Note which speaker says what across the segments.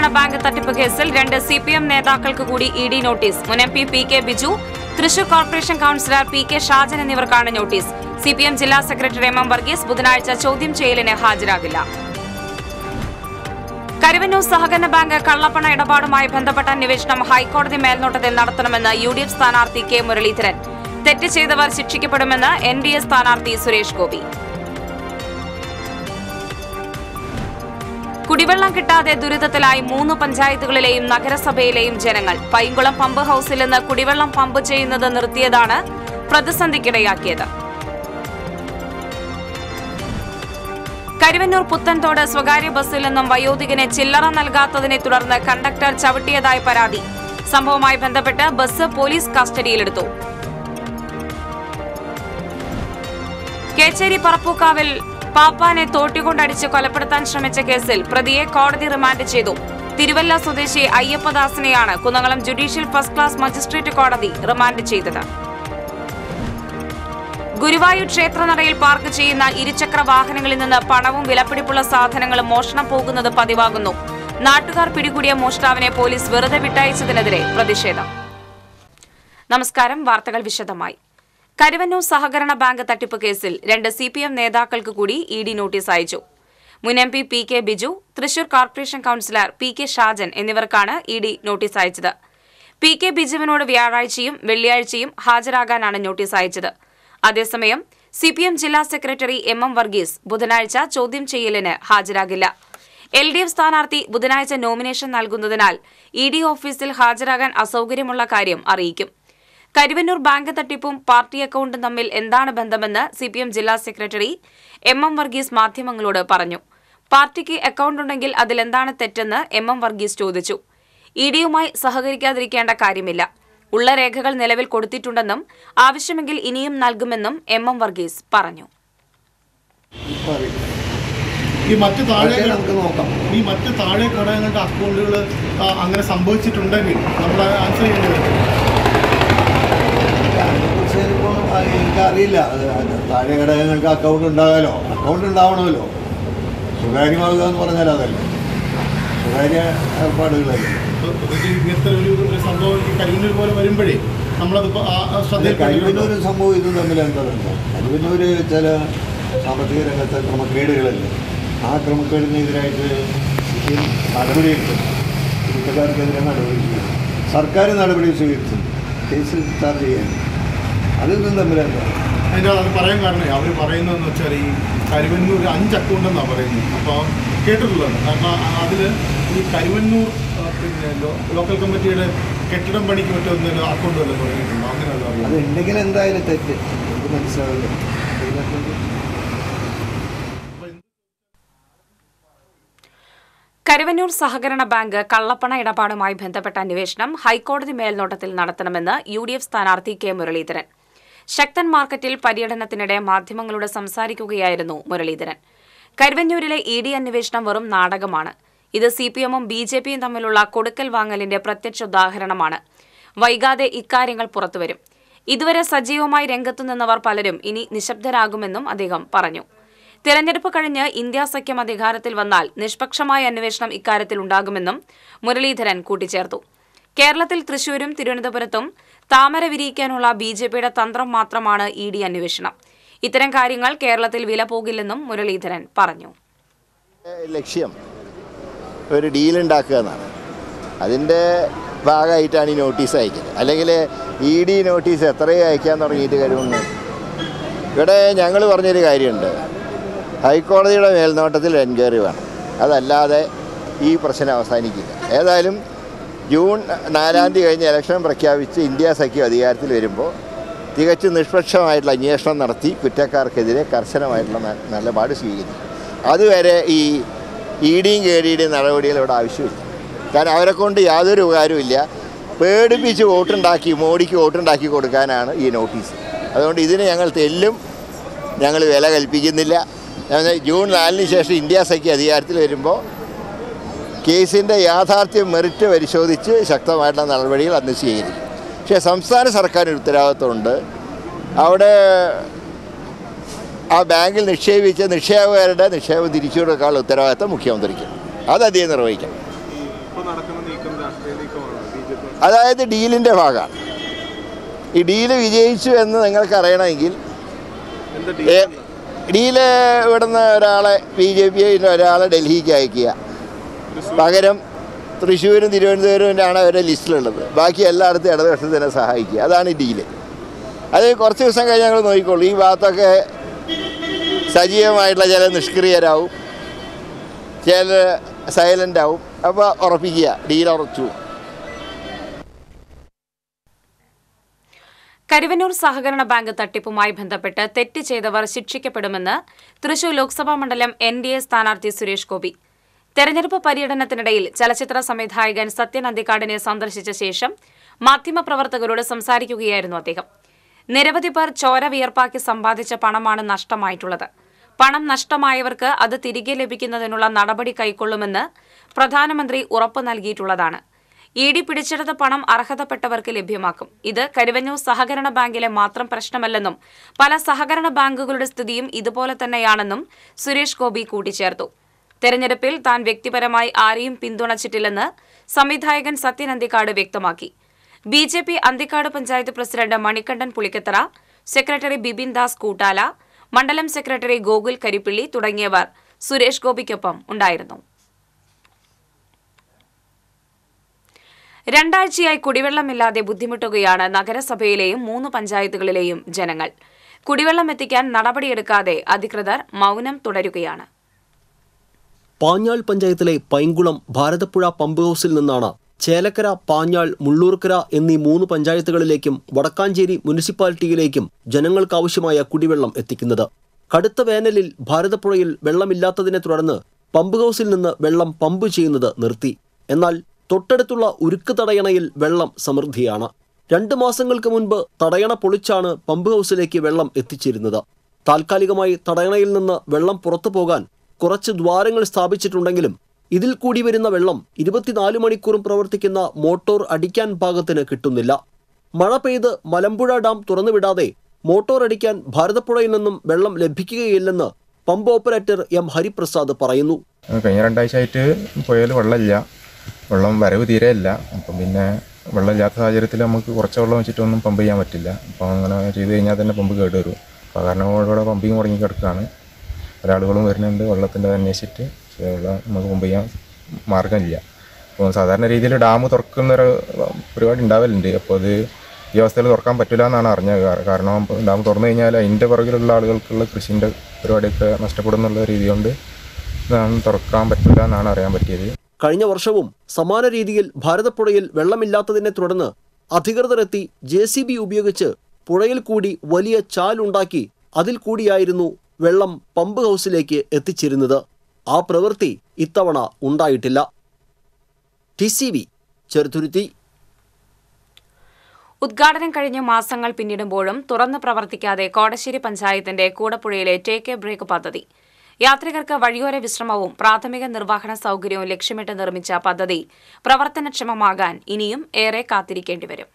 Speaker 1: സഹകരണ ബാങ്ക് തട്ടിപ്പ് കേസിൽ രണ്ട് സി പി എം നേതാക്കൾക്ക് കൂടി ഇ ഡി നോട്ടീസ് മുൻ M P P K Biju Thrissur corporation councillor P K Shajan എന്നിവർക്കാണ് നോട്ടീസ് സി പി എം ജില്ലാ സെക്രട്ടറി എം എം വർഗീസ് ബുധനാഴ്ച ചോദ്യം ചെയ്യലിന് ഹാജരാകില്ല കരുവന്നൂർ സഹകരണ ബാങ്ക് കള്ളപ്പണ ഇടപാടുമായി ബന്ധപ്പെട്ട അന്വേഷണം ഹൈക്കോടതി മേൽനോട്ടത്തിൽ നടത്തണമെന്ന് യു ഡി എഫ് സ്ഥാനാർത്ഥി കെ മുരളീധരൻ തെറ്റ് ചെയ്തവർ ശിക്ഷിക്കപ്പെടുമെന്ന് എൻ ഡി എ സ്ഥാനാർത്ഥി സുരേഷ് ഗോപി കുടിവെള്ളം കിട്ടാതെ ദുരിതത്തിലായി മൂന്ന് പഞ്ചായത്തുകളിലെയും നഗരസഭയിലെയും ജനങ്ങൾ പൈങ്കുളം പമ്പ് ഹൌസിൽ നിന്ന് കുടിവെള്ളം പമ്പ് ചെയ്യുന്നത് നിർത്തിയതാണ് പ്രതിസന്ധിക്കിടയാക്കിയത് കരുവന്നൂർ പുത്തൻതോട് സ്വകാര്യ ബസ്സിൽ നിന്നും വയോധികനെ ചില്ലറ നൽകാത്തതിനെ തുടർന്ന് കണ്ടക്ടർ ചവിട്ടിയതായി പരാതി സംഭവവുമായി ബന്ധപ്പെട്ട് ബസ് പോലീസ് കസ്റ്റഡിയിലെടുത്തു കേച്ചേരി പറപ്പൂക്കാവിൽ പാപ്പാനെ തോട്ടികൊണ്ടടിച്ച് കൊലപ്പെടുത്താൻ ശ്രമിച്ച കേസിൽ പ്രതിയെ കോടതി റിമാൻഡ് ചെയ്തു തിരുവല്ല സ്വദേശി അയ്യപ്പദാസിനെയാണ് Kunnamkulam judicial first class magistrate കോടതി റിമാൻഡ് ചെയ്തത് ഗുരുവായൂർ ക്ഷേത്രനടയിൽ പാർക്ക് ചെയ്യുന്ന ഇരുചക്ര വാഹനങ്ങളിൽ നിന്ന് പണവും വിലപിടിപ്പുള്ള സാധനങ്ങളും മോഷണം പോകുന്നത് പതിവാകുന്നു നാട്ടുകാർ പിടികൂടിയ മോഷ്ടാവിനെ പോലീസ് വെറുതെ വിട്ടയച്ചതിനെതിരെ പ്രതിഷേധം നമസ്കാരം വാർത്തകൾ വിശദമായി കരുവന്നൂർ സഹകരണ ബാങ്ക് തട്ടിപ്പ് കേസിൽ രണ്ട് സി പി എം നേതാക്കൾക്ക് കൂടി ഇ ഡി നോട്ടീസ് അയച്ചു മുൻ M P P K Biju Thrissur corporation councillor P K Shajan എന്നിവർക്കാണ് ഇ ഡി നോട്ടീസ് അയച്ചത് പി കെ ബിജുവിനോട് വ്യാഴാഴ്ചയും വെള്ളിയാഴ്ചയും ഹാജരാകാനാണ് നോട്ടീസ് അയച്ചത് അതേസമയം സി പി എം ജില്ലാ സെക്രട്ടറി എം എം വർഗീസ് ബുധനാഴ്ച ചോദ്യം ചെയ്യലിന് ഹാജരാകില്ല എൽ ഡി എഫ് സ്ഥാനാർത്ഥി ബുധനാഴ്ച നോമിനേഷൻ നൽകുന്നതിനാൽ ഇ ഡി ഓഫീസിൽ ഹാജരാകാൻ അസൌകര്യമുള്ള കാര്യം അറിയിക്കും കരുവന്നൂർ ബാങ്ക് തട്ടിപ്പും പാർട്ടി അക്കൌണ്ടും തമ്മിൽ എന്താണ് ബന്ധമെന്ന് സി ജില്ലാ സെക്രട്ടറി എം എം വർഗീസ് മാധ്യമങ്ങളോട് പറഞ്ഞു പാർട്ടിക്ക് അക്കൌണ്ട് ഉണ്ടെങ്കിൽ അതിലെന്താണ് തെറ്റെന്ന് എം എം വർഗീസ് ചോദിച്ചു ഇ ഡിയുമായി സഹകരിക്കാതിരിക്കേണ്ട കാര്യമില്ല ഉള്ള രേഖകൾ നിലവിൽ കൊടുത്തിട്ടുണ്ടെന്നും ആവശ്യമെങ്കിൽ ഇനിയും നൽകുമെന്നും എം എം വർഗീസ് പറഞ്ഞു
Speaker 2: ഈ മറ്റ് താഴെ ഈ മറ്റ് താഴെ ഘടകങ്ങളുടെ അക്കൗണ്ടുകൾ അങ്ങനെ സംഭവിച്ചിട്ടുണ്ടെങ്കിൽ നമ്മൾ ആൻസർ വരും എനിക്കറിയില്ല താഴെ ഘടകങ്ങൾക്ക് അക്കൗണ്ട് ഉണ്ടാകാലോ അക്കൗണ്ട് ഉണ്ടാവണമല്ലോ സ്വകാര്യമാകുക എന്ന് പറഞ്ഞാൽ അതല്ല സ്വകാര്യ ഏർപ്പാടുകളല്ലേ ഇങ്ങനത്തെ ഒരു സംഭവം ഇത് തമ്മിൽ എന്താ കരുവന്നൂർ ചില സാമ്പത്തിക രംഗത്തെ ക്രമക്കേടുകളല്ലേ ആ ക്രമക്കേടിനെതിരായിട്ട് നടപടിയെടുത്തു കുറ്റക്കാർക്കെതിരെ നടപടി സ്വീകരിച്ചു സർക്കാർ നടപടി സ്വീകരിച്ചു കേസ് ചാർജ് ചെയ്യാൻ അതിതും തമ്മിലല്ല അതിൻ്റെ അത് പറയാൻ കാരണം അവർ പറയുന്നതെന്ന് വെച്ചാൽ ഈ കരുവന്നൂർ അഞ്ച് അക്കൗണ്ടെന്നാണ് പറയുന്നത് അപ്പോൾ കേട്ടിട്ടുള്ളത് കാരണം അതിൽ ഈ കരുവന്നൂർ പിന്നെ ലോക്കൽ കമ്മിറ്റിയുടെ കെട്ടിടം പണിക്ക് പറ്റുന്ന അക്കൗണ്ട് വല്ല തുടങ്ങിയിട്ടുണ്ടോ അങ്ങനെയുള്ള അത് ഉണ്ടെങ്കിൽ എന്തായാലും തെറ്റ് എനിക്ക് മനസ്സിലാവില്ല
Speaker 1: കരുവന്നൂർ സഹകരണ ബാങ്ക് കള്ളപ്പണ ഇടപാടുമായി ബന്ധപ്പെട്ട അന്വേഷണം ഹൈക്കോടതി മേൽനോട്ടത്തിൽ നടത്തണമെന്ന് യു ഡി എഫ് സ്ഥാനാർത്ഥി കെ മുരളീധരൻ ശക്തൻ മാർക്കറ്റിൽ പര്യടനത്തിനിടെ മാധ്യമങ്ങളോട് സംസാരിക്കുകയായിരുന്നു മുരളീധരൻ കരുവഞ്ഞൂരിലെ ഇ ഡി അന്വേഷണം വെറും നാടകമാണ് ഇത് സി പി എമ്മും ബി ജെ പിയും തമ്മിലുള്ള കൊടുക്കൽ വാങ്ങലിന്റെ പ്രത്യക്ഷ ഉദാഹരണമാണ് വൈകാതെ ഇക്കാര്യങ്ങൾ പുറത്തുവരും ഇതുവരെ സജീവമായി രംഗത്തുനിന്നവർ പലരും ഇനി നിശബ്ദരാകുമെന്നും അദ്ദേഹം പറഞ്ഞു തിരഞ്ഞെടുപ്പ് കഴിഞ്ഞ് ഇന്ത്യ സഖ്യം അധികാരത്തിൽ വന്നാൽ നിഷ്പക്ഷമായ അന്വേഷണം ഇക്കാര്യത്തിൽ ഉണ്ടാകുമെന്നും മുരളീധരൻ കൂട്ടിച്ചേർത്തു കേരളത്തിൽ തൃശൂരും തിരുവനന്തപുരത്തും താമര വിരിയിക്കാനുള്ള ബി ജെ പിയുടെ തന്ത്രം മാത്രമാണ് ഇ ഡി അന്വേഷണം ഇത്തരം കാര്യങ്ങൾ കേരളത്തിൽ വില പോകില്ലെന്നും മുരളീധരൻ പറഞ്ഞു
Speaker 2: ലക്ഷ്യം ഒരു ഡീൽ ഉണ്ടാക്കുക എന്നാണ് അതിൻ്റെ ഭാഗമായിട്ടാണ് ഈ നോട്ടീസ് അയക്കുന്നത് അല്ലെങ്കിൽ ഇ ഡി നോട്ടീസ് എത്രയും അയക്കാൻ തുടങ്ങിയിട്ട് കഴിവുണ്ട് ഇവിടെ ഞങ്ങൾ പറഞ്ഞൊരു കാര്യമുണ്ട് ഹൈക്കോടതിയുടെ മേൽനോട്ടത്തിൽ എൻക്വയറി വേണം അതല്ലാതെ ഈ പ്രശ്നം അവസാനിക്കില്ല ഏതായാലും ജൂൺ നാലാം തീയതി കഴിഞ്ഞ് ഇലക്ഷൻ പ്രഖ്യാപിച്ച് ഇന്ത്യ സഖ്യം അധികാരത്തിൽ വരുമ്പോൾ തികച്ചും നിഷ്പക്ഷമായിട്ടുള്ള അന്വേഷണം നടത്തി കുറ്റക്കാർക്കെതിരെ കർശനമായിട്ടുള്ള നിലപാട് സ്വീകരിക്കും അതുവരെ ഈ ഇ ഡിയും കെ ഡിയുടെയും നടപടികൾ ഇവിടെ ആവശ്യമില്ല കാരണം അവരെ കൊണ്ട് യാതൊരു ഉപകാരമില്ല പേടിപ്പിച്ച് വോട്ടുണ്ടാക്കി മോഡിക്ക് വോട്ടുണ്ടാക്കി കൊടുക്കാനാണ് ഈ നോട്ടീസ് അതുകൊണ്ട് ഇതിന് ഞങ്ങൾ തെല്ലും ഞങ്ങൾ വില കൽപ്പിക്കുന്നില്ല ജൂൺ നാലിന് ശേഷം ഇന്ത്യ സഖ്യ അധികാരത്തിൽ വരുമ്പോൾ കേസിൻ്റെ യാഥാർത്ഥ്യം മെറിറ്റ് പരിശോധിച്ച് ശക്തമായിട്ടുള്ള നടപടികൾ അന്ന് സ്വീകരിക്കും പക്ഷേ സംസ്ഥാന സർക്കാർ ഉത്തരവാദിത്വമുണ്ട് അവിടെ ആ ബാങ്കിൽ നിക്ഷേപിച്ച നിക്ഷേപകരുടെ നിക്ഷേപം തിരിച്ചു കൊടുക്കാനുള്ള ഉത്തരവാദിത്തം മുഖ്യമന്ത്രിക്ക് അത് അധികം നിർവഹിക്കാം അതായത് ഡീലിൻ്റെ ഭാഗമാണ് ഈ ഡീല് വിജയിച്ചു എന്ന് നിങ്ങൾക്കറിയണമെങ്കിൽ ഡീല് ഇവിടുന്ന് ഒരാളെ ബി ജെ പി ഒരാളെ ഡൽഹിക്ക് അയക്കുക പകരം തൃശ്ശൂരും തിരുവനന്തപുരവുമാണ് അവരുടെ ലിസ്റ്റിലുള്ളത് ബാക്കി എല്ലായിടത്തും ഇടതുപക്ഷത്തിനെ സഹായിക്കുക അതാണ് ഡീല് അത് കുറച്ച് ദിവസം കഴിഞ്ഞ് ഞങ്ങൾ നോക്കിക്കോളൂ ഈ ഭാഗത്തൊക്കെ സജീവമായിട്ടുള്ള ചില നിഷ്ക്രിയരാകും ചില സൈലൻ്റ് ആവും അപ്പോൾ ഉറപ്പിക്കുക ഡീൽ ഉറച്ചു
Speaker 1: കരുവന്നൂർ സഹകരണ ബാങ്ക് തട്ടിപ്പുമായി ബന്ധപ്പെട്ട് തെറ്റ് ചെയ്തവർ ശിക്ഷിക്കപ്പെടുമെന്ന് തൃശൂർ ലോക്സഭാ മണ്ഡലം എൻ ഡി എ സ്ഥാനാർത്ഥി സുരേഷ് ഗോപി തെരഞ്ഞെടുപ്പ് പര്യടനത്തിനിടയിൽ ചലച്ചിത്ര സംവിധായകൻ സത്യൻ അന്തിക്കാടിനെ സന്ദർശിച്ച ശേഷം മാധ്യമപ്രവർത്തകരോട് സംസാരിക്കുകയായിരുന്നു അദ്ദേഹം നിരവധി പേർ ചോര വിയർപ്പാക്കി സമ്പാദിച്ച പണമാണ് നഷ്ടമായിട്ടുള്ളത് പണം നഷ്ടമായവർക്ക് അത് തിരികെ ലഭിക്കുന്നതിനുള്ള നടപടി കൈക്കൊള്ളുമെന്ന് പ്രധാനമന്ത്രി ഉറപ്പ് നൽകിയിട്ടുള്ളതാണ് ഇ ഡി പിടിച്ചെടുത്ത പണം അർഹതപ്പെട്ടവർക്ക് ലഭ്യമാക്കും ഇത് കരുവന്നൂർ സഹകരണ ബാങ്കിലെ മാത്രം പ്രശ്നമല്ലെന്നും പല സഹകരണ ബാങ്കുകളുടെ സ്ഥിതിയും ഇതുപോലെ തന്നെയാണെന്നും സുരേഷ് ഗോപി കൂട്ടിച്ചേർത്തു തെരഞ്ഞെടുപ്പിൽ താൻ വ്യക്തിപരമായി ആരെയും പിന്തുണച്ചിട്ടില്ലെന്ന് സംവിധായകൻ സത്യൻ അന്തിക്കാട് വ്യക്തമാക്കി B J P Anthikad panchayat president Manikandan Pulikkathara secretary Bipin Das Koottala മണ്ഡലം സെക്രട്ടറി ഗോകുൽ കരിപ്പിള്ളി തുടങ്ങിയവർ സുരേഷ് ഗോപിക്കൊപ്പം ഉണ്ടായിരുന്നു രണ്ടാഴ്ചയായി കുടിവെള്ളമില്ലാതെ ബുദ്ധിമുട്ടുകയാണ് നഗരസഭയിലെയും മൂന്ന് പഞ്ചായത്തുകളിലെയും ജനങ്ങൾ കുടിവെള്ളം എത്തിക്കാൻ നടപടിയെടുക്കാതെ അധികൃതർ മൗനം തുടരുകയാണ്
Speaker 3: പാഞ്ഞാൾ പഞ്ചായത്തിലെ പൈങ്കുളം ഭാരതപ്പുഴ പമ്പ് ഹൗസിൽ നിന്നാണ് ചേലക്കര പാഞ്ഞാൾ മുള്ളൂർക്കര എന്നീ മൂന്ന് പഞ്ചായത്തുകളിലേക്കും വടക്കാഞ്ചേരി മുനിസിപ്പാലിറ്റിയിലേക്കും ജനങ്ങൾക്കാവശ്യമായ കുടിവെള്ളം എത്തിക്കുന്നത് കടുത്ത വേനലിൽ ഭാരതപ്പുഴയിൽ വെള്ളമില്ലാത്തതിനെ തുടർന്ന് പമ്പ് ഹൗസിൽ നിന്ന് വെള്ളം പമ്പ് ചെയ്യുന്നത് നിർത്തി എന്നാൽ തൊട്ടടുത്തുള്ള ഉരുക്ക് തടയണയിൽ വെള്ളം സമൃദ്ധിയാണ് രണ്ട് മാസങ്ങൾക്ക് മുൻപ് തടയണ പൊളിച്ചാണ് പമ്പ് ഹൗസിലേക്ക് വെള്ളം എത്തിച്ചിരുന്നത് താൽക്കാലികമായി തടയണയിൽ നിന്ന് വെള്ളം പുറത്തു പോകാൻ കുറച്ച് ദ്വാരങ്ങൾ സ്ഥാപിച്ചിട്ടുണ്ടെങ്കിലും ഇതിൽ കൂടി വരുന്ന വെള്ളം ഇരുപത്തിനാല് മണിക്കൂറും പ്രവർത്തിക്കുന്ന മോട്ടോർ അടിക്കാൻ പാകത്തിന് കിട്ടുന്നില്ല മഴ പെയ്ത് മലമ്പുഴ ഡാം തുറന്നുവിടാതെ മോട്ടോർ അടിക്കാൻ ഭാരതപ്പുഴയിൽ നിന്നും വെള്ളം ലഭിക്കുകയില്ലെന്ന് പമ്പ് ഓപ്പറേറ്റർ എം ഹരിപ്രസാദ് പറയുന്നു കഴിഞ്ഞ രണ്ടാഴ്ചയായിട്ട് പുഴയിൽ വെള്ളമില്ല വെള്ളം വരവ് ഇല്ല അപ്പം പിന്നെ വെള്ളമില്ലാത്ത സാഹചര്യത്തിൽ നമുക്ക് കുറച്ച് വെള്ളം വെച്ചിട്ടൊന്നും പമ്പ് ചെയ്യാൻ പറ്റില്ല അപ്പം അങ്ങനെ ചെയ്ത് കഴിഞ്ഞാൽ തന്നെ പമ്പ് കേടുവരും അപ്പോൾ കാരണവോടെ പമ്പിങ് മുടങ്ങി കിടക്കുകയാണ് ഒരാളുകളും വരുന്നുണ്ട് വെള്ളത്തിൻ്റെ അന്വേഷിച്ചിട്ട് പക്ഷേ വെള്ളം നമുക്ക് മുമ്പ് ചെയ്യാൻ മാർഗമില്ല അപ്പോൾ സാധാരണ രീതിയിൽ ഡാം തുറക്കുന്ന ഒരു പരിപാടി ഉണ്ടാവലുണ്ട് അപ്പോൾ അത് ഈ അവസ്ഥയിൽ തുറക്കാൻ പറ്റില്ല എന്നാണ് അറിഞ്ഞത് കാരണം ഡാം തുറന്നു കഴിഞ്ഞാൽ അതിൻ്റെ പുറകിലുള്ള ആളുകൾക്കുള്ള കൃഷിൻ്റെ പരിപാടിയൊക്കെ നഷ്ടപ്പെടുന്നുള്ള രീതി കൊണ്ട് തുറക്കാൻ പറ്റില്ല എന്നാണ് അറിയാൻ പറ്റിയത് കഴിഞ്ഞ വർഷവും സമാന രീതിയിൽ ഭാരതപ്പുഴയിൽ വെള്ളമില്ലാത്തതിനെ തുടർന്ന് അധികൃതർ എത്തി ജെ സി ബി ഉപയോഗിച്ച് പുഴയിൽ കൂടി വലിയ ചാലുണ്ടാക്കി അതിൽ കൂടിയായിരുന്നു വെള്ളം പമ്പ് ഹൗസിലേക്ക് എത്തിച്ചിരുന്നത് ആ പ്രവൃത്തി ഇത്തവണ ഉണ്ടായിട്ടില്ല ടി സി ബി ചെറുതുരുത്തി
Speaker 1: ഉദ്ഘാടനം കഴിഞ്ഞ മാസങ്ങൾ പിന്നിടുമ്പോഴും തുറന്നു പ്രവർത്തിക്കാതെ കോടശ്ശേരി പഞ്ചായത്തിന്റെ കൂടപ്പുഴയിലെ ടേക്ക് എ ബ്രേക്ക് പദ്ധതി യാത്രികർക്ക് വഴിയോര വിശ്രമവും പ്രാഥമിക നിർവഹണ സൗകര്യവും ലക്ഷ്യമിട്ട് നിർമ്മിച്ച പദ്ധതി പ്രവർത്തനക്ഷമമാകാൻ ഇനിയും ഏറെ കാത്തിരിക്കേണ്ടിവരും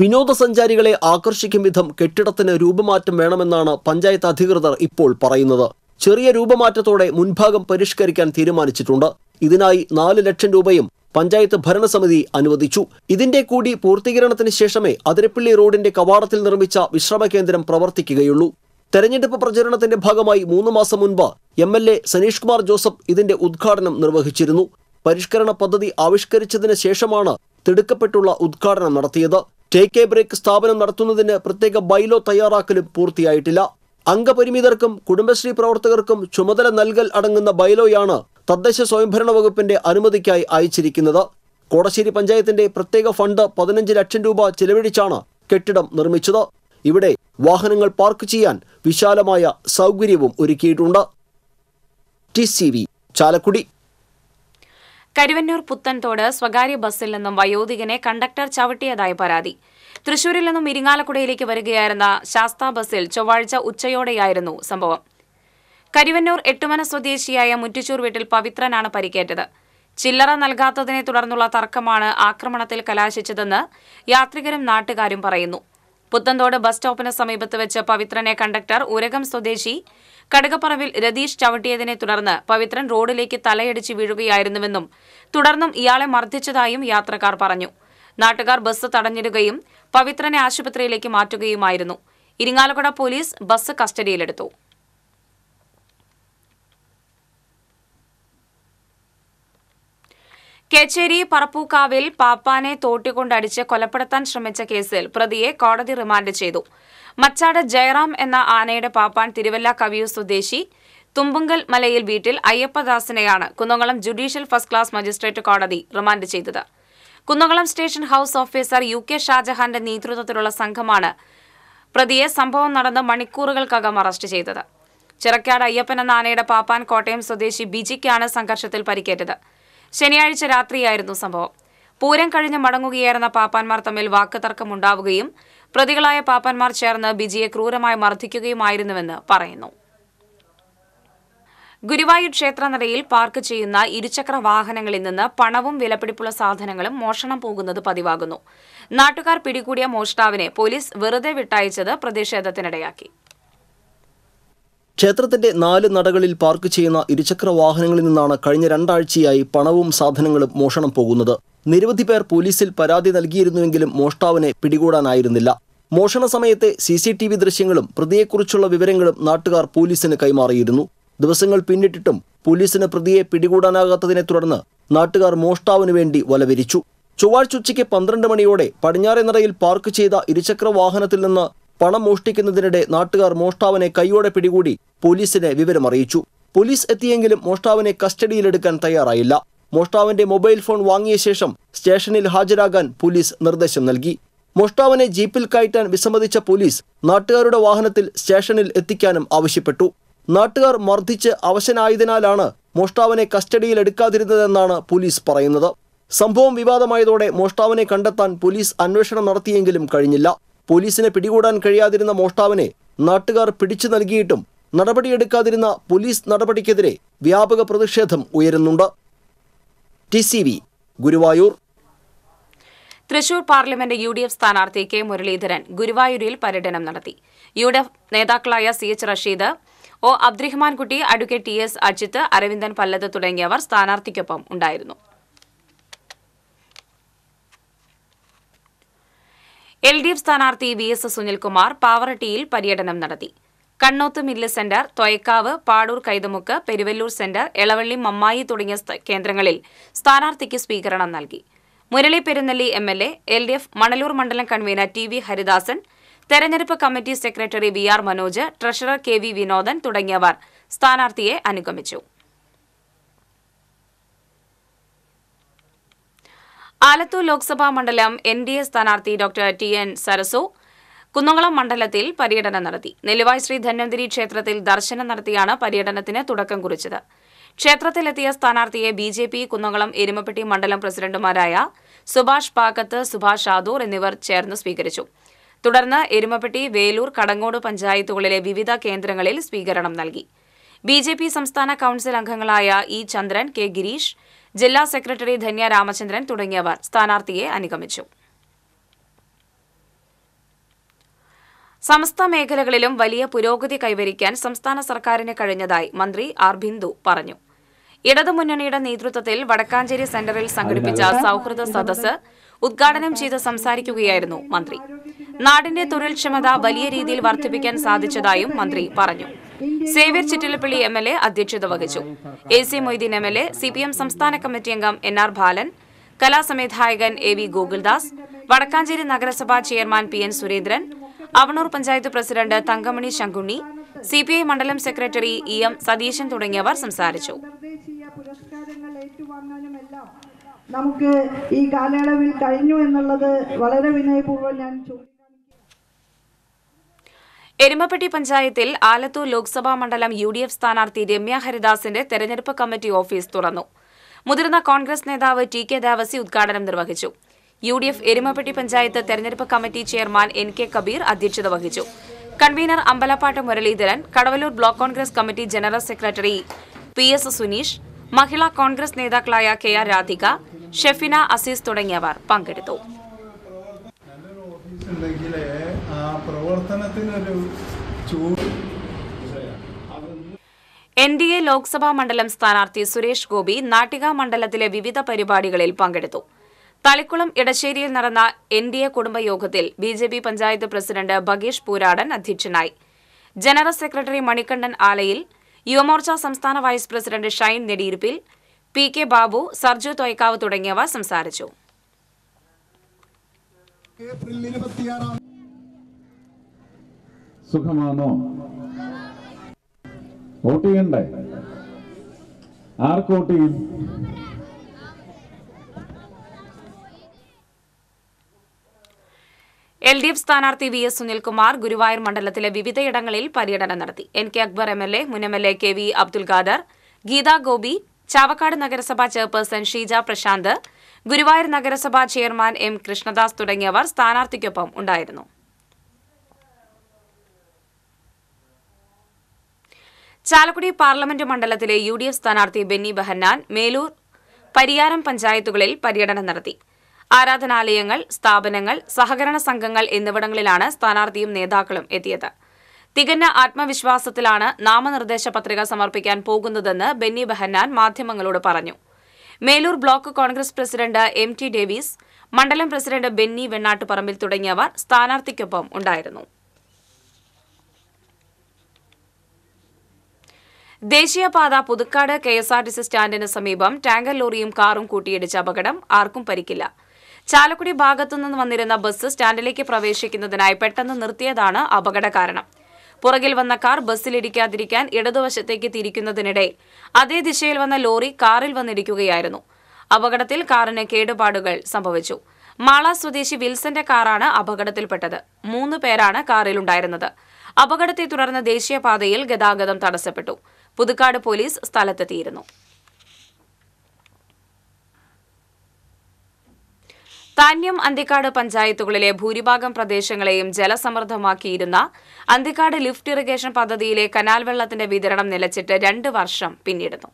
Speaker 3: വിനോദസഞ്ചാരികളെ ആകർഷിക്കും വിധം കെട്ടിടത്തിന് രൂപമാറ്റം വേണമെന്നാണ് പഞ്ചായത്ത് അധികൃതർ ഇപ്പോൾ പറയുന്നത് ചെറിയ രൂപമാറ്റത്തോടെ മുൻഭാഗം പരിഷ്കരിക്കാൻ തീരുമാനിച്ചിട്ടുണ്ട് ഇതിനായി നാല് ലക്ഷം രൂപയും പഞ്ചായത്ത് ഭരണസമിതി അനുവദിച്ചു ഇതിന്റെ കൂടി പൂർത്തീകരണത്തിന് ശേഷമേ അതിരപ്പള്ളി റോഡിന്റെ കവാടത്തിൽ നിർമ്മിച്ച വിശ്രമ കേന്ദ്രം പ്രവർത്തിക്കുകയുള്ളൂ തെരഞ്ഞെടുപ്പ് പ്രചരണത്തിന്റെ ഭാഗമായി മൂന്ന് മാസം മുൻപ് M L A Saneesh Kumar Joseph ഇതിന്റെ ഉദ്ഘാടനം നിർവഹിച്ചിരുന്നു പരിഷ്കരണ പദ്ധതി ആവിഷ്കരിച്ചതിന് ശേഷമാണ് തിടുക്കപ്പെട്ടുള്ള ഉദ്ഘാടനം നടത്തിയത് ടേക്ക് എ ബ്രേക്ക് സ്ഥാപനം നടത്തുന്നതിന് പ്രത്യേക ബൈലോ തയ്യാറാക്കലും പൂർത്തിയായിട്ടില്ല അംഗപരിമിതർക്കും കുടുംബശ്രീ പ്രവർത്തകർക്കും ചുമതല നൽകൽ അടങ്ങുന്ന ബൈലോയാണ് തദ്ദേശ സ്വയംഭരണ വകുപ്പിന്റെ അനുമതിക്കായി അയച്ചിരിക്കുന്നത് കോടശ്ശേരി പഞ്ചായത്തിന്റെ പ്രത്യേക ഫണ്ട് പതിനഞ്ച് ലക്ഷം രൂപ ചെലവഴിച്ചാണ് കെട്ടിടം നിർമ്മിച്ചത് ഇവിടെ വാഹനങ്ങൾ പാർക്ക് ചെയ്യാൻ വിശാലമായ സൗകര്യവും ഒരുക്കിയിട്ടുണ്ട് ടി ചാലക്കുടി
Speaker 1: കരുവന്നൂർ പുത്തൻതോട് സ്വകാര്യ ബസ്സിൽ നിന്നും വയോധികനെ കണ്ടക്ടർ ചവിട്ടിയതായി പരാതി തൃശൂരിൽ നിന്നും ഇരിങ്ങാലക്കുടയിലേക്ക് വരികയായിരുന്ന ശാസ്ത ബസ്സിൽ ചൊവ്വാഴ്ച ഉച്ചയോടെയായിരുന്നു സംഭവം കരുവന്നൂർ എട്ടുമന സ്വദേശിയായ മുറ്റിച്ചൂർ വീട്ടിൽ പവിത്രനാണ് പരിക്കേറ്റത് ചില്ലറ നൽകാത്തതിനെ തുടർന്നുള്ള തർക്കമാണ് ആക്രമണത്തിൽ കലാശിച്ചതെന്ന് യാത്രികരും നാട്ടുകാരും പറയുന്നു പുത്തൻതോട് ബസ് സ്റ്റോപ്പിന് സമീപത്ത് വെച്ച് പവിത്രനെ കണ്ടക്ടർ ഉരകം സ്വദേശി കടകപ്പറവിൽ രതീഷ് ചവിട്ടിയതിനെ തുടർന്ന് പവിത്രൻ റോഡിലേക്ക് തലയടിച്ച് വീഴുകയായിരുന്നുവെന്നും തുടർന്നും ഇയാളെ മർദ്ദിച്ചതായും യാത്രക്കാർ പറഞ്ഞു നാട്ടുകാർ ബസ് തടഞ്ഞിടുകയും പവിത്രനെ ആശുപത്രിയിലേക്ക് മാറ്റുകയുമായിരുന്നു ഇരിങ്ങാലക്കുട പോലീസ് ബസ് കസ്റ്റഡിയിലെടുത്തു കേച്ചേരി പറപ്പൂക്കാവിൽ പാപ്പാനെ തോട്ടിക്കൊണ്ടടിച്ച് കൊലപ്പെടുത്താൻ ശ്രമിച്ച കേസിൽ പ്രതിയെ കോടതി റിമാൻഡ് ചെയ്തു മച്ചാട് ജയറാം എന്ന ആനയുടെ പാപ്പാൻ തിരുവല്ല കവിയൂർ സ്വദേശി തുമ്പുങ്കൽ മലയിൽ വീട്ടിൽ അയ്യപ്പദാസിനെയാണ് Kunnamkulam judicial first class magistrate കോടതി റിമാൻഡ് ചെയ്തത് Kunnamkulam station house officer U K ഷാജഹാന്റെ നേതൃത്വത്തിലുള്ള സംഘമാണ് പ്രതിയെ സംഭവം നടന്ന് മണിക്കൂറുകൾക്കകം അറസ്റ്റ് ചെയ്തത് ചിറക്കാട് അയ്യപ്പൻ എന്ന ആനയുടെ പാപ്പാൻ കോട്ടയം സ്വദേശി ബിജിക്കാണ് സംഘർഷത്തിൽ പരിക്കേറ്റത് ശനിയാഴ്ച രാത്രിയായിരുന്നു സംഭവം പൂരം കഴിഞ്ഞ് മടങ്ങുകയായിരുന്ന പാപ്പാന്മാർ തമ്മിൽ വാക്കുതർക്കമുണ്ടാവുകയും പ്രതികളായ പാപ്പന്മാർ ചേർന്ന് ബിജിയെ ക്രൂരമായി മർദ്ദിക്കുകയുമായിരുന്നുവെന്ന് പറയുന്നു ഗുരുവായൂർ നടയിൽ പാർക്ക് ചെയ്യുന്ന ഇരുചക്ര വാഹനങ്ങളിൽ നിന്ന് പണവും വിലപിടിപ്പുള്ള സാധനങ്ങളും മോഷണം പോകുന്നത് പതിവാകുന്നു നാട്ടുകാർ പിടികൂടിയ മോഷ്ടാവിനെ പോലീസ് വെറുതെ വിട്ടയച്ചത് പ്രതിഷേധത്തിനിടയാക്കി
Speaker 3: ക്ഷേത്രത്തിന്റെ നാല് നടകളിൽ പാർക്ക് ചെയ്യുന്ന ഇരുചക്ര വാഹനങ്ങളിൽ നിന്നാണ് കഴിഞ്ഞ രണ്ടാഴ്ചയായി പണവും സാധനങ്ങളും മോഷണം പോകുന്നത് നിരവധി പേർ പോലീസിൽ പരാതി നൽകിയിരുന്നുവെങ്കിലും മോഷ്ടാവിനെ പിടികൂടാനായിരുന്നില്ല മോഷണ സമയത്തെ സി സി ടി വി ദൃശ്യങ്ങളും പ്രതിയെക്കുറിച്ചുള്ള വിവരങ്ങളും നാട്ടുകാർ പോലീസിന് കൈമാറിയിരുന്നു ദിവസങ്ങൾ പിന്നിട്ടിട്ടും പോലീസിന് പ്രതിയെ പിടികൂടാനാകാത്തതിനെ തുടർന്ന് നാട്ടുകാർ മോഷ്ടാവിനു വേണ്ടി വലവിരിച്ചു ചൊവ്വാഴ്ച ഉച്ചയ്ക്ക് പന്ത്രണ്ട് മണിയോടെ പടിഞ്ഞാറെ പാർക്ക് ചെയ്ത ഇരുചക്ര വാഹനത്തിൽ നിന്ന് പണം മോഷ്ടിക്കുന്നതിനിടെ നാട്ടുകാർ മോഷ്ടാവിനെ കൈയോടെ പിടികൂടി പോലീസിനെ വിവരമറിയിച്ചു പോലീസ് എത്തിയെങ്കിലും മോഷ്ടാവിനെ കസ്റ്റഡിയിലെടുക്കാൻ തയ്യാറായില്ല മോഷ്ടാവിന്റെ മൊബൈൽ ഫോൺ വാങ്ങിയ ശേഷം സ്റ്റേഷനിൽ ഹാജരാകാൻ പോലീസ് നിർദ്ദേശം നൽകി മോഷ്ടാവനെ ജീപ്പിൽ കയറ്റാൻ വിസമ്മതിച്ച പോലീസ് നാട്ടുകാരുടെ വാഹനത്തിൽ സ്റ്റേഷനിൽ എത്തിക്കാനും ആവശ്യപ്പെട്ടു നാട്ടുകാർ മർദ്ദിച്ച് അവശനായതിനാലാണ് മോഷ്ടാവനെ കസ്റ്റഡിയിൽ എടുക്കാതിരുന്നതെന്നാണ് പോലീസ് പറയുന്നത് സംഭവം വിവാദമായതോടെ മോഷ്ടാവനെ കണ്ടെത്താൻ പോലീസ് അന്വേഷണം നടത്തിയെങ്കിലും കഴിഞ്ഞില്ല പോലീസിനെ പിടികൂടാൻ കഴിയാതിരുന്ന മോഷ്ടാവനെ നാട്ടുകാർ പിടിച്ചു നൽകിയിട്ടും നടപടിയെടുക്കാതിരുന്ന പോലീസ് നടപടിക്കെതിരെ വ്യാപക പ്രതിഷേധം ഉയരുന്നുണ്ട് T Guruvayur
Speaker 1: Thrissur parliament U D F സ്ഥാനാർത്ഥി കെ മുരളീധരൻ ഗുരുവായൂരിൽ പര്യടനം നടത്തി യു ഡി എഫ് നേതാക്കളായ C H Rasheed O Abdurahmankutty advocate T S Ajith Aravindan Pallath തുടങ്ങിയവർ സ്ഥാനാർത്ഥിക്കൊപ്പം ഉണ്ടായിരുന്നു എൽ ഡി എഫ് സ്ഥാനാർത്ഥി വി എസ് സുനിൽകുമാർ പാവറട്ടിയിൽ പര്യടനം നടത്തി Kannoth mill centre Thoyakkavu Padoor Kaithamukku Peruvallur centre Elavally Mammayi തുടങ്ങിയ കേന്ദ്രങ്ങളിൽ സ്ഥാനാർത്ഥിക്ക് സ്വീകരണം നൽകി Murali Perunnalli M L A L D F Manalur മണ്ഡലം കൺവീനർ ടി വി ഹരിദാസൻ തെരഞ്ഞെടുപ്പ് committee secretary V R Manoj treasurer K V Vinodan തുടങ്ങിയവർ സ്ഥാനാർത്ഥിയെ അനുഗമിച്ചു ആലത്തൂർ ലോക്സഭാ മണ്ഡലം എൻ ഡി എ സ്ഥാനാർത്ഥി doctor T N Sarasu Kunnamkulam മണ്ഡലത്തിൽ പര്യടനം നടത്തി നെലുവായ് ശ്രീ ധന്വന്തിരി ക്ഷേത്രത്തിൽ ദർശനം നടത്തിയാണ് പര്യടനത്തിന് തുടക്കം കുറിച്ചത് ക്ഷേത്രത്തിലെത്തിയ സ്ഥാനാർത്ഥിയെ B J P Kunnamkulam Erumapetty മണ്ഡലം പ്രസിഡന്റുമാരായ സുഭാഷ് പാക്കത്ത് സുഭാഷ് ആദൂർ എന്നിവർ ചേർന്ന് സ്വീകരിച്ചു തുടർന്ന് എരുമപ്പെട്ടി വേലൂർ കടങ്ങോട് പഞ്ചായത്തുകളിലെ വിവിധ കേന്ദ്രങ്ങളിൽ സ്വീകരണം നൽകി ബി ജെ പി സംസ്ഥാന കൌൺസിൽ അംഗങ്ങളായ ഇ ചന്ദ്രൻ കെ ഗിരീഷ് ജില്ലാ സെക്രട്ടറി ധന്യ രാമചന്ദ്രൻ തുടങ്ങിയവർ സ്ഥാനാർത്ഥിയെ അനുഗമിച്ചു സമസ്ത മേഖലകളിലും വലിയ പുരോഗതി കൈവരിക്കാൻ സംസ്ഥാന സർക്കാരിന് കഴിഞ്ഞതായി മന്ത്രി ആർ ബിന്ദു പറഞ്ഞു ഇടതുമുന്നണിയുടെ നേതൃത്വത്തിൽ വടക്കാഞ്ചേരി സെന്ററിൽ സംഘടിപ്പിച്ച സൗഹൃദ സദസ് ഉദ്ഘാടനം ചെയ്ത് സംസാരിക്കുകയായിരുന്നു മന്ത്രി നാടിന്റെ തൊഴിൽക്ഷമത വലിയ രീതിയിൽ വർദ്ധിപ്പിക്കാൻ സാധിച്ചതായും മന്ത്രി പറഞ്ഞു Xavier Chittilappilly M L A അധ്യക്ഷത വഹിച്ചു A C Moideen M L A C P M സംസ്ഥാന കമ്മിറ്റി അംഗം എൻ ആർ ബാലൻ കലാസംവിധായകൻ എ വി ഗോകുൽദാസ് വടക്കാഞ്ചേരി നഗരസഭാ chairman P N Surendran Avanoor panchayat president Thankamani Sankunni C P I മണ്ഡലം സെക്രട്ടറി ഇ എം സതീശൻ തുടങ്ങിയവർ സംസാരിച്ചു നമുക്ക് ഈ കാലയളവിൽ കഴിഞ്ഞു എന്നുള്ളത് വളരെ വിനയപൂർവ്വം ഞാൻ എരുമപ്പെട്ടി പഞ്ചായത്തിൽ ആലത്തൂർ ലോക്സഭാ മണ്ഡലം യു ഡി എഫ് സ്ഥാനാർത്ഥി രമ്യ ഹരിദാസിന്റെ തെരഞ്ഞെടുപ്പ് കമ്മിറ്റി ഓഫീസ് തുറന്നു മുതിർന്ന കോൺഗ്രസ് നേതാവ് ടി കെ ദേവസി ഉദ്ഘാടനം നിർവഹിച്ചു U D F Erumapetty panchayat തെരഞ്ഞെടുപ്പ് committee chairman N K Kabeer അധ്യക്ഷത വഹിച്ചു convener Ambalappattu Muraleedharan Kadavallur block Congress committee general secretary P S Suneesh Mahila Congress നേതാക്കളായ കെ ആർ രാധിക ഷെഫിന അസീസ് തുടങ്ങിയവർ പങ്കെടുത്തു എൻ ഡി എ ലോക്സഭാ മണ്ഡലം സ്ഥാനാർത്ഥി സുരേഷ് ഗോപി നാട്ടിക മണ്ഡലത്തിലെ വിവിധ പരിപാടികളിൽ പങ്കെടുത്തു തളിക്കുളം ഇടശ്ശേരിയിൽ നടന്ന എൻ ഡി എ കുടുംബയോഗത്തിൽ B J P panchayat president Bagesh Pooradan അധ്യക്ഷനായി ജനറൽ സെക്രട്ടറി മണികണ്ഠൻ ആലയിൽ യുവമോർച്ച സംസ്ഥാന vice president Shine Nediyiruppil P K Babu Sarju Thoyakkavu തുടങ്ങിയവ സംസാരിച്ചു
Speaker 3: സുഖമാണോ വോട്ട് ചെയ്യണ്ടേ ആർക്ക് വോട്ട് ചെയ്യും
Speaker 1: എൽ ഡി എഫ് സ്ഥാനാർത്ഥി വി എസ് സുനിൽകുമാർ ഗുരുവായൂർ മണ്ഡലത്തിലെ വിവിധയിടങ്ങളിൽ പര്യടനം നടത്തി N K Akbar M L A മുൻ M L A K V Abdul Khader Geetha Gopi Chavakkad നഗരസഭാ ചെയർപേഴ്സൺ ഷീജ പ്രശാന്ത് ഗുരുവായൂർ നഗരസഭാ ചെയർമാൻ എം കൃഷ്ണദാസ് തുടങ്ങിയവർ സ്ഥാനാർത്ഥിക്കൊപ്പം ഉണ്ടായിരുന്നു ചാലക്കുടി പാർലമെന്റ് മണ്ഡലത്തിലെ യു ഡി എഫ് സ്ഥാനാർത്ഥി ബെന്നി ബെഹന്നാൻ മേലൂർ പരിയാരം പഞ്ചായത്തുകളിൽ പര്യടനം നടത്തി ആരാധനാലയങ്ങൾ സ്ഥാപനങ്ങൾ സഹകരണ സംഘങ്ങൾ എന്നിവിടങ്ങളിലാണ് സ്ഥാനാർത്ഥിയും നേതാക്കളും എത്തിയത് തികഞ്ഞ ആത്മവിശ്വാസത്തിലാണ് നാമനിർദ്ദേശ പത്രിക സമർപ്പിക്കാൻ പോകുന്നതെന്ന് ബെന്നി ബെഹന്നാൻ മാധ്യമങ്ങളോട് പറഞ്ഞു Meloor block Congress president M T Davis മണ്ഡലം പ്രസിഡന്റ് ബെന്നി വെണ്ണാട്ടുപറമ്പിൽ തുടങ്ങിയവർ സ്ഥാനാർത്ഥിക്കൊപ്പം ഉണ്ടായിരുന്നു ദേശീയപാത Puthukkad K S R T C സ്റ്റാൻഡിന് സമീപം ടാങ്കർ ലോറിയും കാറും കൂട്ടിയിടിച്ച അപകടം ആർക്കും പരിക്കില്ല ചാലക്കുടി ഭാഗത്തുനിന്ന് വന്നിരുന്ന ബസ് സ്റ്റാൻഡിലേക്ക് പ്രവേശിക്കുന്നതിനായി പെട്ടെന്ന് നിർത്തിയതാണ് അപകട കാരണം പുറകിൽ വന്ന കാർ ബസ്സിലിടിക്കാതിരിക്കാൻ ഇടതുവശത്തേക്ക് തിരിക്കുന്നതിനിടെ അതേ ദിശയിൽ വന്ന ലോറി കാറിൽ വന്നിരിക്കുകയായിരുന്നു അപകടത്തിൽ കാറിന് കേടുപാടുകൾ സംഭവിച്ചു മാള സ്വദേശി വിൽസന്റെ കാറാണ് അപകടത്തിൽപ്പെട്ടത് മൂന്ന് പേരാണ് കാറിലുണ്ടായിരുന്നത് അപകടത്തെ തുടർന്ന് ദേശീയപാതയിൽ ഗതാഗതം തടസ്സപ്പെട്ടു പുതുക്കാട് പോലീസ് സ്ഥലത്തെത്തിയിരുന്നു താന്യം അന്തിക്കാട് പഞ്ചായത്തുകളിലെ ഭൂരിഭാഗം പ്രദേശങ്ങളെയും ജലസമൃദ്ധമാക്കിയിരുന്ന അന്തിക്കാട് ലിഫ്റ്റ് ഇറിഗേഷൻ പദ്ധതിയിലെ കനാൽ വെള്ളത്തിന്റെ വിതരണം നിലച്ചിട്ട് രണ്ട് വർഷം പിന്നിടുന്നു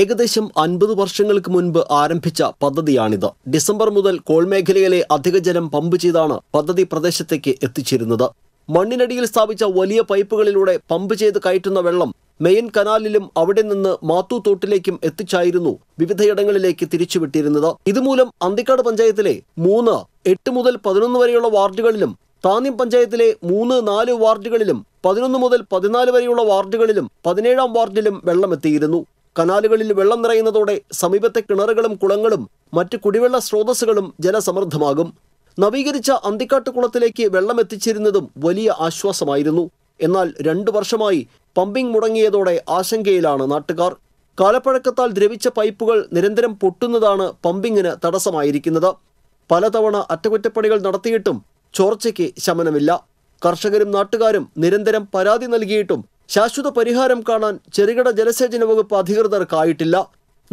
Speaker 3: ഏകദേശം അൻപത് വർഷങ്ങൾക്ക് മുൻപ് ആരംഭിച്ച പദ്ധതിയാണിത് ഡിസംബർ മുതൽ കോൾമേഖലയിലെ അധിക ജലം പമ്പ് ചെയ്താണ് പദ്ധതി പ്രദേശത്തേക്ക് എത്തിച്ചിരുന്നത് മണ്ണിനടിയിൽ സ്ഥാപിച്ച വലിയ പൈപ്പുകളിലൂടെ പമ്പ് ചെയ്ത് കയറ്റുന്ന വെള്ളം മെയിൻ കനാലിലും അവിടെ നിന്ന് മാത്തു തോട്ടിലേക്കും എത്തിച്ചായിരുന്നു വിവിധയിടങ്ങളിലേക്ക് തിരിച്ചുവിട്ടിരുന്നത് ഇതുമൂലം അന്തിക്കാട് പഞ്ചായത്തിലെ മൂന്ന് എട്ട് മുതൽ പതിനൊന്ന് വരെയുള്ള വാർഡുകളിലും താന്യം പഞ്ചായത്തിലെ മൂന്ന് നാല് വാർഡുകളിലും പതിനൊന്ന് മുതൽ പതിനാല് വരെയുള്ള വാർഡുകളിലും പതിനേഴാം വാർഡിലും വെള്ളമെത്തിയിരുന്നു കനാലുകളിൽ വെള്ളം നിറയുന്നതോടെ സമീപത്തെ കിണറുകളും കുളങ്ങളും മറ്റ് കുടിവെള്ള സ്രോതസ്സുകളും ജലസമൃദ്ധമാകും നവീകരിച്ച അന്തിക്കാട്ടുകുളത്തിലേക്ക് വെള്ളം എത്തിച്ചിരുന്നതും വലിയ ആശ്വാസമായിരുന്നു എന്നാൽ രണ്ടു വർഷമായി പമ്പിംഗ് മുടങ്ങിയതോടെ ആശങ്കയിലാണ് നാട്ടുകാർ കാലപ്പഴക്കത്താൽ ദ്രവിച്ച പൈപ്പുകൾ നിരന്തരം പൊട്ടുന്നതാണ് പമ്പിങ്ങിന് തടസ്സമായിരിക്കുന്നത് പലതവണ അറ്റകുറ്റപ്പണികൾ നടത്തിയിട്ടും ചോർച്ചയ്ക്ക് ശമനമില്ല കർഷകരും നാട്ടുകാരും നിരന്തരം പരാതി നൽകിയിട്ടും ശാശ്വത പരിഹാരം കാണാൻ ചെറുകിട ജലസേചന വകുപ്പ് അധികൃതർക്കായിട്ടില്ല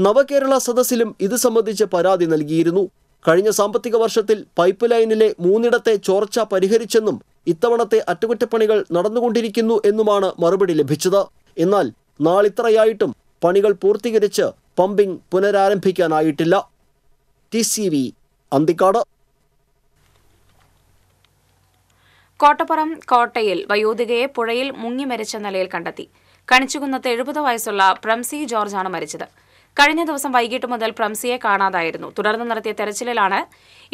Speaker 3: നവകേരള സദസ്സിലും ഇത് സംബന്ധിച്ച് പരാതി നൽകിയിരുന്നു കഴിഞ്ഞ സാമ്പത്തിക വർഷത്തിൽ പൈപ്പ് ലൈനിലെ മൂന്നിടത്തെ ചോർച്ച പരിഹരിച്ചെന്നും ഇത്തവണത്തെ അറ്റകുറ്റപ്പണികൾ നടന്നുകൊണ്ടിരിക്കുന്നു എന്നുമാണ് മറുപടി ലഭിച്ചത് എന്നാൽ നാളിത്രയായിട്ടും പണികൾ പൂർത്തീകരിച്ച് പമ്പിംഗ് പുനരാരംഭിക്കാനായിട്ടില്ല T C V Anthikad
Speaker 1: Kottappuram കോട്ടയിൽ വയോധികയെ പുഴയിൽ മുങ്ങി മരിച്ച നിലയിൽ കണ്ടെത്തി കണിച്ചുകുന്നത്ത് എഴുപത് വയസ്സുള്ള പ്രംസി ജോർജാണ് മരിച്ചത് കഴിഞ്ഞ ദിവസം വൈകിട്ട് മുതൽ പ്രംസിയെ കാണാതായിരുന്നു തുടർന്ന് നടത്തിയ തെരച്ചിലിലാണ്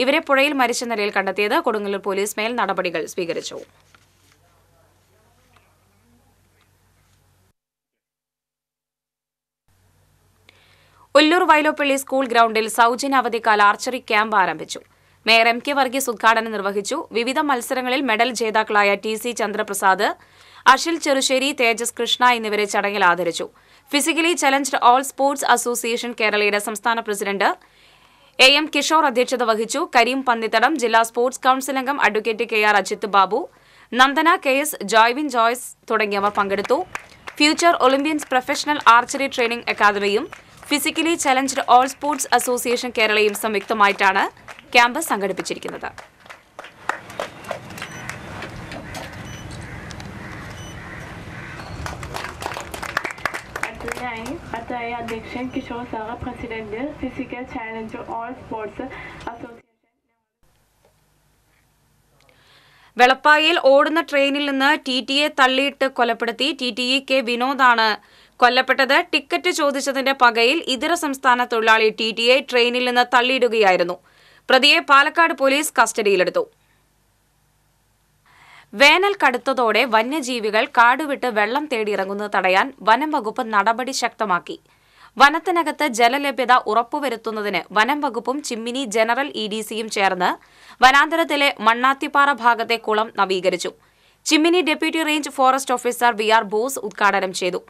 Speaker 1: ഇവരെ പുഴയിൽ മരിച്ച നിലയിൽ കണ്ടെത്തിയത് കൊടുങ്ങല്ലൂർ പോലീസ് മേൽ നടപടികൾ സ്വീകരിച്ചു ഉല്ലൂർ വയലോപ്പള്ളി സ്കൂൾ ഗ്രൗണ്ടിൽ സൗജന്യ അവധിക്കാല ആർച്ചറി ക്യാമ്പ് ആരംഭിച്ചു മേയർ എം കെ വർഗീസ് ഉദ്ഘാടനം നിർവഹിച്ചു വിവിധ മത്സരങ്ങളിൽ മെഡൽ ജേതാക്കളായ ടി സി ചന്ദ്രപ്രസാദ് അഷിൽ ചെറുശ്ശേരി തേജസ് കൃഷ്ണ എന്നിവരെ ചടങ്ങിൽ ആദരിച്ചു physically challenged all sports association കേരളയുടെ സംസ്ഥാന പ്രസിഡന്റ് എ എം കിഷോർ അധ്യക്ഷത വഹിച്ചു കരീം പന്നിത്തടം ജില്ലാ സ്പോർട്സ് കൌൺസിൽ അംഗം advocate K R Ajith Babu Nandana K S Joywin Joyce തുടങ്ങിയവർ പങ്കെടുത്തു future Olympians professional archery training അക്കാദമിയും physically challenged all sports association കേരളയും സംയുക്തമായിട്ടാണ് ക്യാമ്പ് സംഘടിപ്പിച്ചിരിക്കുന്നത്
Speaker 2: ടൈം അത്തായ അധ്യക്ഷൻ കിഷോർ
Speaker 1: സാറ president physical challenge all sports association വെളപ്പായിൽ ഓടുന്ന ട്രെയിനിൽ നിന്ന് ടി ടി എ തള്ളിയിട്ട് കൊലപ്പെടുത്തി ടി ടി ഇ കെ വിനോദാണ് കൊല്ലപ്പെട്ടത് ടിക്കറ്റ് ചോദിച്ചതിന്റെ പകയിൽ ഇതര സംസ്ഥാന തൊഴിലാളി ടി ടിയെ ട്രെയിനിൽ നിന്ന് തള്ളിയിടുകയായിരുന്നു പ്രതിയെ പാലക്കാട് പോലീസ് കസ്റ്റഡിയിലെടുത്തു വേനൽ കടുത്തതോടെ വന്യജീവികൾ കാടുവിട്ട് വെള്ളം തേടിയിറങ്ങുന്നത് തടയാൻ വനം വകുപ്പ് നടപടി ശക്തമാക്കി വനത്തിനകത്ത് ജലലഭ്യത ഉറപ്പുവരുത്തുന്നതിന് വനം വകുപ്പും ചിമ്മിനി ജനറൽ ഇ ഡി സിയും ചേർന്ന് വനാന്തരത്തിലെ മണ്ണാത്തിപ്പാറ ഭാഗത്തെ കുളം നവീകരിച്ചു Chimmini deputy range forest officer V R Bose ഉദ്ഘാടനം ചെയ്തു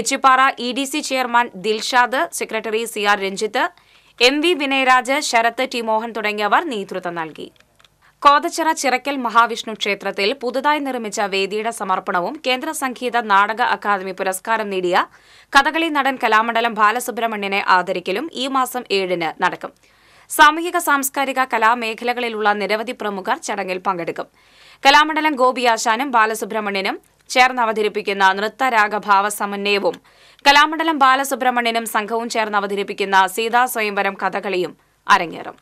Speaker 1: Echippara E D C chairman Dilshad secretary C R Ranjith M V Vinayaraj Sarath T Mohan തുടങ്ങിയവർ നേതൃത്വം നൽകി കോതച്ചിറ ചിറക്കൽ മഹാവിഷ്ണു ക്ഷേത്രത്തിൽ പുതുതായി നിർമ്മിച്ച വേദിയുടെ സമർപ്പണവും കേന്ദ്ര സംഗീത നാടക അക്കാദമി പുരസ്കാരം നേടിയ കഥകളി നടൻ കലാമണ്ഡലം ബാലസുബ്രഹ്മണ്യനെ ആദരിക്കലും ഈ മാസം ഏഴിന് നടക്കും സാമൂഹിക സാംസ്കാരിക കലാമേഖലകളിലുള്ള നിരവധി പ്രമുഖർ ചടങ്ങിൽ പങ്കെടുക്കും കലാമണ്ഡലം ഗോപിയാശാനും ആശാനും ബാലസുബ്രഹ്മണ്യനും ചേർന്ന് അവതരിപ്പിക്കുന്ന നൃത്തരാഗഭാവ സമന്വയവും കലാമണ്ഡലം ബാലസുബ്രഹ്മണ്യനും സംഘവും ചേർന്ന് അവതരിപ്പിക്കുന്ന സീതാസ്വയംവരം സ്വയംവരം കഥകളിയും അരങ്ങേറും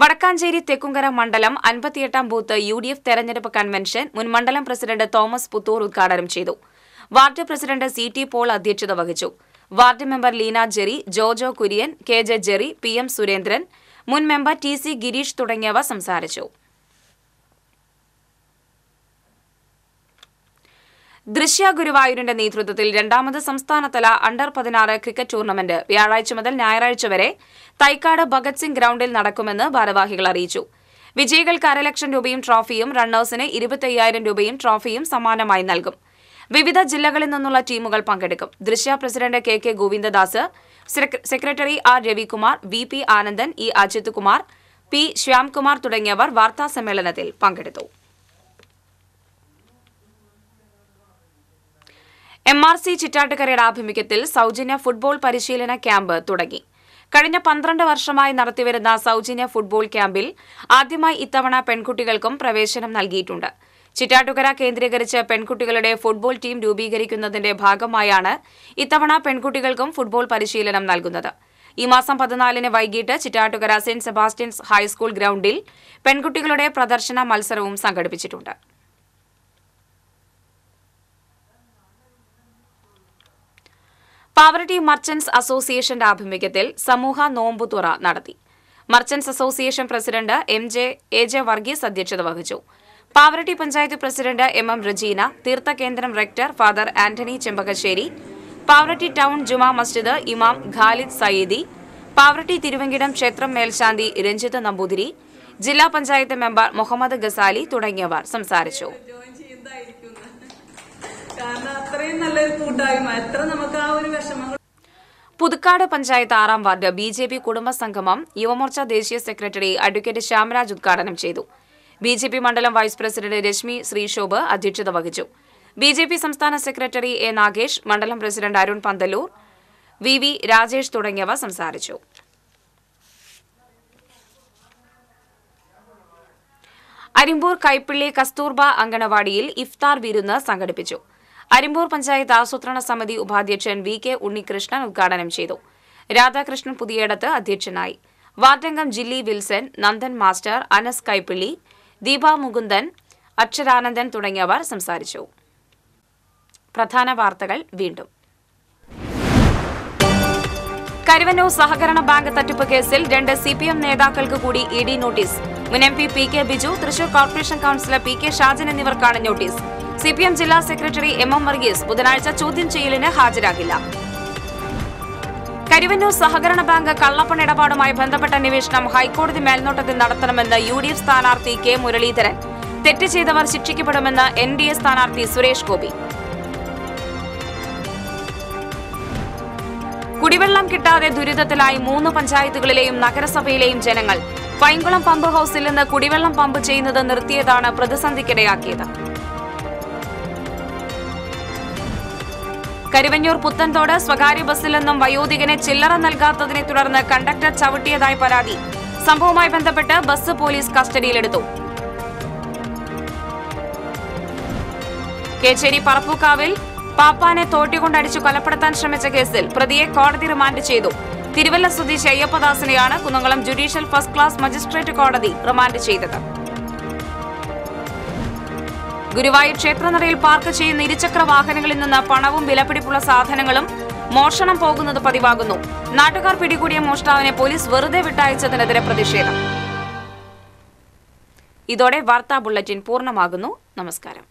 Speaker 1: വടക്കാഞ്ചേരി തെക്കുംകര മണ്ഡലം അൻപത്തിയെട്ടാം ബൂത്ത് യു ഡി എഫ് തെരഞ്ഞെടുപ്പ് കൺവെൻഷൻ മുൻ മണ്ഡലം പ്രസിഡന്റ് തോമസ് പുത്തൂർ ഉദ്ഘാടനം ചെയ്തു ward president C T Paul അധ്യക്ഷത വഹിച്ചു ward member Leena Jerry Jojo Kurian K J Jerry P M Surendran മുൻ മെമ്പർ ടി സി ഗിരീഷ് തുടങ്ങിയവ സംസാരിച്ചു ദൃശ്യ ഗുരുവായൂരിന്റെ നേതൃത്വത്തിൽ രണ്ടാമത് സംസ്ഥാനതല അണ്ടർ പതിനാറ് ക്രിക്കറ്റ് ടൂർണമെന്റ് വ്യാഴാഴ്ച മുതൽ ഞായറാഴ്ച വരെ തൈക്കാട് ഭഗത് സിംഗ് ഗ്രൌണ്ടിൽ നടക്കുമെന്ന് ഭാരവാഹികൾ അറിയിച്ചു വിജയികൾക്ക് അരലക്ഷം രൂപയും ട്രോഫിയും റണ്ണേഴ്സിന് ഇരുപത്തയ്യായിരം രൂപയും ട്രോഫിയും സമ്മാനമായി നൽകും വിവിധ ജില്ലകളിൽ നിന്നുള്ള ടീമുകൾ പങ്കെടുക്കും Drishya president K K Govindadas secretary R Ravikumar V P Anandan E Ajith Kumar P Shyamkumar തുടങ്ങിയവർ വാർത്താ സമ്മേളനത്തിൽ പങ്കെടുത്തു എം ആർ സി ചിറ്റാട്ടുകരയുടെ ആഭിമുഖ്യത്തിൽ സൗജന്യ ഫുട്ബോൾ പരിശീലന ക്യാമ്പ് തുടങ്ങി കഴിഞ്ഞ പന്ത്രണ്ട് വർഷമായി നടത്തിവരുന്ന സൗജന്യ ഫുട്ബോൾ ക്യാമ്പിൽ ആദ്യമായി ഇത്തവണ പെൺകുട്ടികൾക്കും പ്രവേശനം നൽകിയിട്ടുണ്ട് ചിറ്റാട്ടുകര കേന്ദ്രീകരിച്ച് പെൺകുട്ടികളുടെ ഫുട്ബോൾ ടീം രൂപീകരിക്കുന്നതിന്റെ ഭാഗമായാണ് ഇത്തവണ പെൺകുട്ടികൾക്കും ഫുട്ബോൾ പരിശീലനം നൽകുന്നത് ഈ മാസം പതിനാലിന് വൈകിട്ട് ചിറ്റാട്ടുകര സെന്റ് സെബാസ്റ്റ്യൻസ് ഹൈസ്കൂൾ ഗ്രൌണ്ടിൽ പെൺകുട്ടികളുടെ പ്രദർശന മത്സരവും സംഘടിപ്പിച്ചിട്ടുണ്ട് പാവറട്ടി മർച്ചന്റ്സ് അസോസിയേഷന്റെ ആഭിമുഖ്യത്തിൽ സമൂഹ നോമ്പുതുറ നടത്തി merchants association president M J A J Varghese അധ്യക്ഷത വഹിച്ചു Pavaratty panchayat president M M Rejeena തീർത്ഥകേന്ദ്രം rector father Antony Chembakassery Pavaratty town ജുമാ മസ്ജിദ് ഇമാം ഖാലിദ് സയ്യിദി പാവറട്ടി തിരുവങ്കിടം ക്ഷേത്രം മേൽശാന്തി രഞ്ജിത്ത് നമ്പൂതിരി ജില്ലാ പഞ്ചായത്ത് മെമ്പർ മുഹമ്മദ് ഗസാലി തുടങ്ങിയവർ സംസാരിച്ചു അത്രയും നല്ലൊരു കൂട്ടായ്മ എത്ര നമുക്ക് ആ ഒരു വിഷമങ്ങൾ പുതുക്കാട് പഞ്ചായത്ത് ആറാം വാർഡ് ബി ജെ പി കുടുംബ സംഗമം യുവമോർച്ച ദേശീയ സെക്രട്ടറി അഡ്വക്കേറ്റ് ശ്യാമരാജ് ഉദ്ഘാടനം ചെയ്തു ബി ജെ പി മണ്ഡലം വൈസ് പ്രസിഡന്റ് രശ്മി ശ്രീശോഭ് അധ്യക്ഷത വഹിച്ചു ബി ജെ പി സംസ്ഥാന സെക്രട്ടറി എ നാഗേഷ് മണ്ഡലം president Arun Panthalur V V Rajesh തുടങ്ങിയവ സംസാരിച്ചു അരിമ്പൂർ കൈപ്പിള്ളി കസ്തൂർബ അങ്കണവാടിയിൽ ഇഫ്താർ വിരുന്ന് സംഘടിപ്പിച്ചു അരിമ്പൂർ പഞ്ചായത്ത് ആസൂത്രണ സമിതി ഉപാധ്യക്ഷൻ വി കെ ഉണ്ണികൃഷ്ണൻ ഉദ്ഘാടനം ചെയ്തു രാധാകൃഷ്ണൻ പുതിയയിടത്ത് അധ്യക്ഷനായി വാട്ടംഗം ജില്ലി വിൽസൺ നന്ദൻ മാസ്റ്റർ അനസ് കൈപ്പിള്ളി ദീപ മുകുന്ദൻ അക്ഷരാനന്ദൻ തുടങ്ങിയവർ സംസാരിച്ചു പ്രധാന വാർത്തകൾ വീണ്ടും കരുവന്നൂർ സഹകരണ ബാങ്ക് തട്ടിപ്പ് കേസിൽ രണ്ട് സി പി എം നേതാക്കൾക്ക് കൂടി ഇ ഡി നോട്ടീസ് മുൻ M P P K Biju Thrissur corporation councillor P K Shajan എന്നിവർക്കാണ് നോട്ടീസ് സി പി എം ജില്ലാ സെക്രട്ടറി എം എം വർഗീസ് ബുധനാഴ്ച ചോദ്യം ചെയ്യലിന് ഹാജരാകില്ല കരുവന്നൂർ സഹകരണ ബാങ്ക് കള്ളപ്പണ ഇടപാടുമായി ബന്ധപ്പെട്ട അന്വേഷണം ഹൈക്കോടതി മേൽനോട്ടത്തിൽ നടത്തണമെന്ന് യു ഡി എഫ് സ്ഥാനാർത്ഥി കെ മുരളീധരൻ തെറ്റ് ചെയ്തവർ ശിക്ഷിക്കപ്പെടുമെന്ന് എൻ ഡി എ സ്ഥാനാർത്ഥി സുരേഷ് ഗോപി കുടിവെള്ളം കിട്ടാതെ ദുരിതത്തിലായി മൂന്ന് പഞ്ചായത്തുകളിലെയും നഗരസഭയിലെയും ജനങ്ങൾ പൈങ്കുളം പമ്പ് ഹൌസിൽ നിന്ന് കുടിവെള്ളം പമ്പ് ചെയ്യുന്നത് നിർത്തിയതാണ് പ്രതിസന്ധിക്കിടയാക്കിയത് കരുവഞ്ഞൂർ പുത്തൻതോട് സ്വകാര്യ ബസ്സിൽ നിന്നും വയോധികനെ ചില്ലറ നൽകാത്തതിനെ തുടർന്ന് കണ്ടക്ടർ ചവിട്ടിയതായി പരാതി സംഭവവുമായി ബന്ധപ്പെട്ട് ബസ് പോലീസ് കസ്റ്റഡിയിലെടുത്തു കേച്ചേരി പറപ്പൂക്കാവിൽ പാപ്പാനെ അടിച്ചു കൊലപ്പെടുത്താൻ ശ്രമിച്ച കേസിൽ പ്രതിയെ കോടതി റിമാൻഡ് ചെയ്തു തിരുവല്ല സ്വദേശി അയ്യപ്പദാസിനെയാണ് Kunnamkulam judicial first class magistrate കോടതി റിമാൻഡ് ചെയ്തത് ഗുരുവായൂർ ക്ഷേത്രനടയിൽ പാർക്ക് ചെയ്യുന്ന ഇരുചക്ര വാഹനങ്ങളിൽ നിന്ന് പണവും വിലപിടിപ്പുള്ള സാധനങ്ങളും മോഷണം പോകുന്നത് പതിവാകുന്നു നാട്ടുകാർ പിടികൂടിയ മോഷ്ടാവിനെ പോലീസ് വെറുതെ വിട്ടയച്ചതിനെതിരെ പ്രതിഷേധം ഇതോടെ വാർത്താ ബുള്ളറ്റിൻ പൂർണ്ണമാകുന്നു നമസ്കാരം